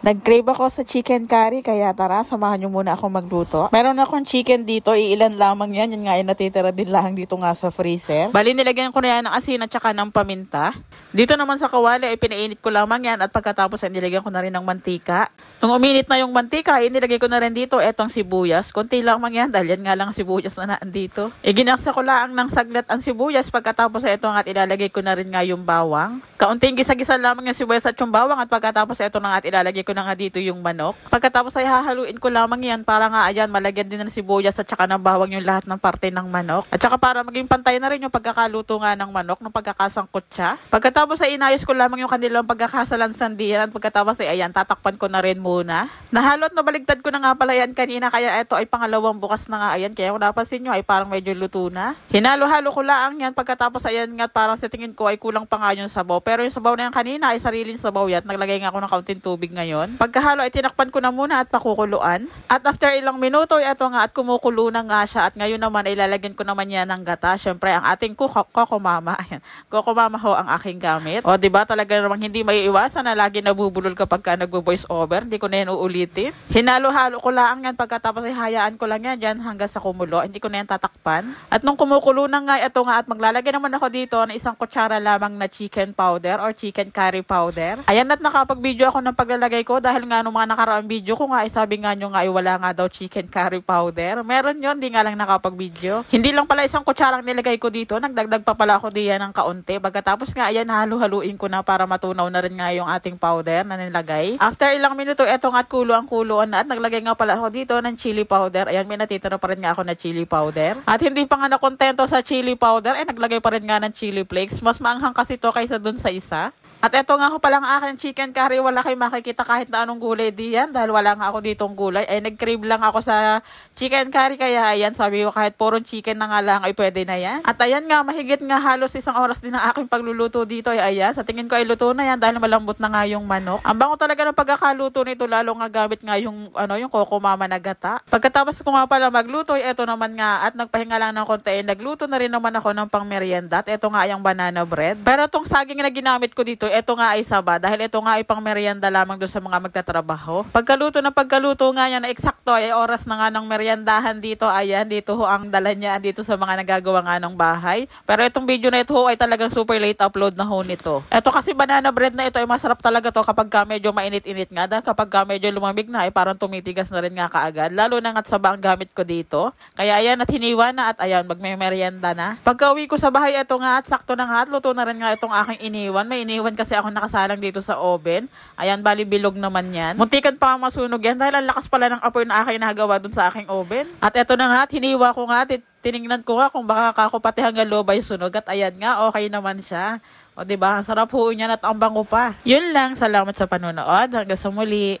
Nag-crave ako sa chicken curry, kaya tara, samahan nyo muna ako magluto. Meron akong chicken dito, iilan lamang yan. Yan nga yung natitira din lang dito nga sa freezer. Bali, nilagyan ko na yan ng asin at saka ng paminta. Dito naman sa kawali, ay pinainit ko lamang yan at pagkatapos ay nilagyan ko na rin ng mantika. Nung uminit na yung mantika, ay nilagay ko na rin dito etong sibuyas. Konti lamang yan, dahil yan nga lang sibuyas na naandito. Iginaksa ko lang ng saglit ang sibuyas, pagkatapos ay ito nga at ilalagay ko na rin nga yung bawang. Kaunting gisa-gisa lamang yung sibuyas at chumbawang at pagkatapos ito na nga at ilalagay ko na nga dito yung manok. Pagkatapos ay hahaluin ko lamang yan para nga ayan malagyan din ng sibuyas at saka ng bawang yung lahat ng parte ng manok. At saka para maging pantay na rin yung pagkakaluto nga ng manok ng pagkakasangkot siya. Pagkatapos ay inayos ko lamang yung kanilang pagkakasalansan diyan at pagkatapos ay ayan tatakpan ko na rin muna. Nahalo at nabaligtad ko na nga pala yan kanina kaya ito ay pangalawang bukas na nga ayan kaya kung napansin nyo ay parang medyo luto na. Hinalo-halo ko lang yan pagkatapos ayan nga parang sa tingin ko ay kulang pa nga yung sabaw pero yung sabaw na yan kanina ay sariling sabaw yan. Naglagay nga ako ng kaunting tubig ngayon. Pagkahalo ay tinakpan ko na muna at pakukuluan. At after ilang minuto ay ito nga at kumukulo na nga siya. At ngayon naman ay lalagyan ko naman yan ng gata. Siyempre ang ating kuko, koko mama. Ayan. Koko mama ho ang aking gamit. O diba talaga namang hindi may iwasan na lagi nabubulol kapag ka nagbo-voice over. Hindi ko na yan uulitin. Hinalo-halo ko lang yan pagkatapos ay hayaan ko lang yan dyan hanggang sa kumulo. Hindi ko na yan tatakpan. At nung kumukulo na nga ito nga at maglalagay naman ako dito ng isang kutsara lamang na chicken powder powder or chicken curry powder. Ayan at nakapag-video ako ng paglalagay ko dahil nga nung mga nakaraang video ko nga ay eh, sabi nga nyo nga ay eh, wala nga daw chicken curry powder. Meron yon hindi nga lang nakapag-video. Hindi lang pala isang kutsarang nilagay ko dito. Nagdagdag pa pala ako diyan ng kaunti. Pagkatapos nga ayan halo-haluin ko na para matunaw na rin nga yung ating powder na nilagay. After ilang minuto eto nga at kulo ang kulo na at naglagay nga pala ako dito ng chili powder. Ayan may natitira pa rin nga ako na chili powder. At hindi pa nga nakontento sa chili powder ay eh, naglagay pa rin nga ng chili flakes. Mas maanghang kasi to kaysa dun sa sa isa. At eto nga ako palang aking chicken curry, wala kayo makikita kahit na anong gulay diyan dahil wala nga ako ditong gulay. Ay nag lang ako sa chicken curry kaya ayan sabi ko kahit purong chicken na nga lang ay pwede na yan. At ayan nga mahigit nga halos isang oras din ang aking pagluluto dito ay ayan. Sa tingin ko ay luto na yan dahil malambot na nga yung manok. Ang bango talaga ng pagkakaluto nito lalo nga gamit nga yung ano yung koko mama na gata. Pagkatapos ko nga pala magluto ay eto naman nga at nagpahinga lang ng konti ay nagluto na rin naman ako ng pangmeryenda at eto nga ay banana bread. Pero tong saging na ginamit ko dito, ito nga ay saba. Dahil ito nga ay pang merienda lamang doon sa mga magtatrabaho. Pagkaluto na pagkaluto nga niya na eksakto ay oras na nga ng meriendahan dito. Ayan, dito ho ang dala niya dito sa mga nagagawa nga ng bahay. Pero itong video na ito ho ay talagang super late upload na ho nito. Ito kasi banana bread na ito ay masarap talaga to kapag ka medyo mainit-init nga. Dahil kapag ka medyo lumamig na ay parang tumitigas na rin nga kaagad. Lalo na nga't saba ang gamit ko dito. Kaya ayan, at hiniwa na at ayan, magme na. Pagka ko sa bahay, ito nga at sakto na nga at luto na rin nga itong aking ini iniwan. May iniwan kasi ako nakasalang dito sa oven. Ayan, bali bilog naman yan. Muntikan pa ang masunog yan dahil ang lakas pala ng apoy na aking nagawa dun sa aking oven. At eto na nga, hiniwa ko nga, tiningnan ko nga kung baka ako pati hanggang lobay sunog at ayan nga okay naman siya. O di ba? Ang sarap ho niyan at ang bango pa. Yun lang, salamat sa panonood. Hanggang sa muli.